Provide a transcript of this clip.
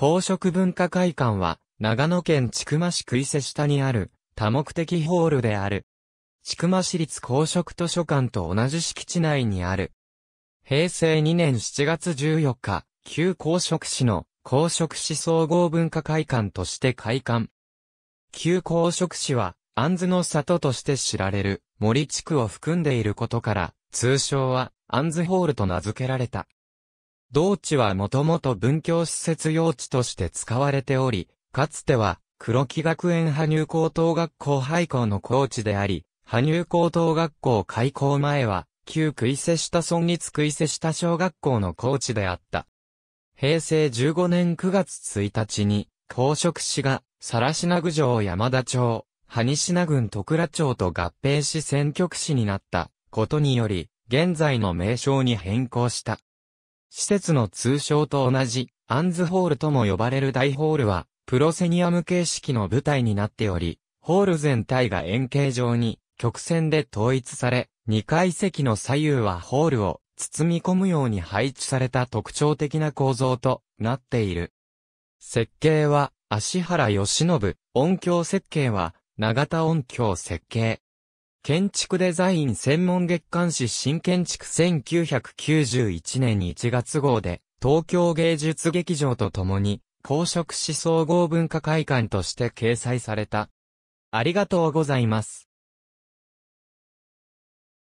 公職文化会館は、長野県千曲市杭瀬下にある、多目的ホールである。千曲市立公職図書館と同じ敷地内にある。平成2年7月14日、旧公職市の公職市総合文化会館として開館。旧公職市は、安津の里として知られる森地区を含んでいることから、通称は安津ホールと名付けられた。同地はもともと文教施設用地として使われており、かつては、黒木学園羽生高等学校廃校の校地であり、羽生高等学校開校前は、旧区伊勢下村立区伊勢下小学校の校地であった。平成15年9月1日に、公職市が、更品郡城山田町、羽品郡徳良町と合併し選挙区市になったことにより、現在の名称に変更した。施設の通称と同じ、アンズホールとも呼ばれる大ホールは、プロセニアム形式の舞台になっており、ホール全体が円形状に曲線で統一され、2階席の左右はホールを包み込むように配置された特徴的な構造となっている。設計は、足原義信、音響設計は、長田音響設計。建築デザイン専門月刊誌新建築1991年1月号で、東京芸術劇場とともに、公職市総合文化会館として掲載された。ありがとうございます。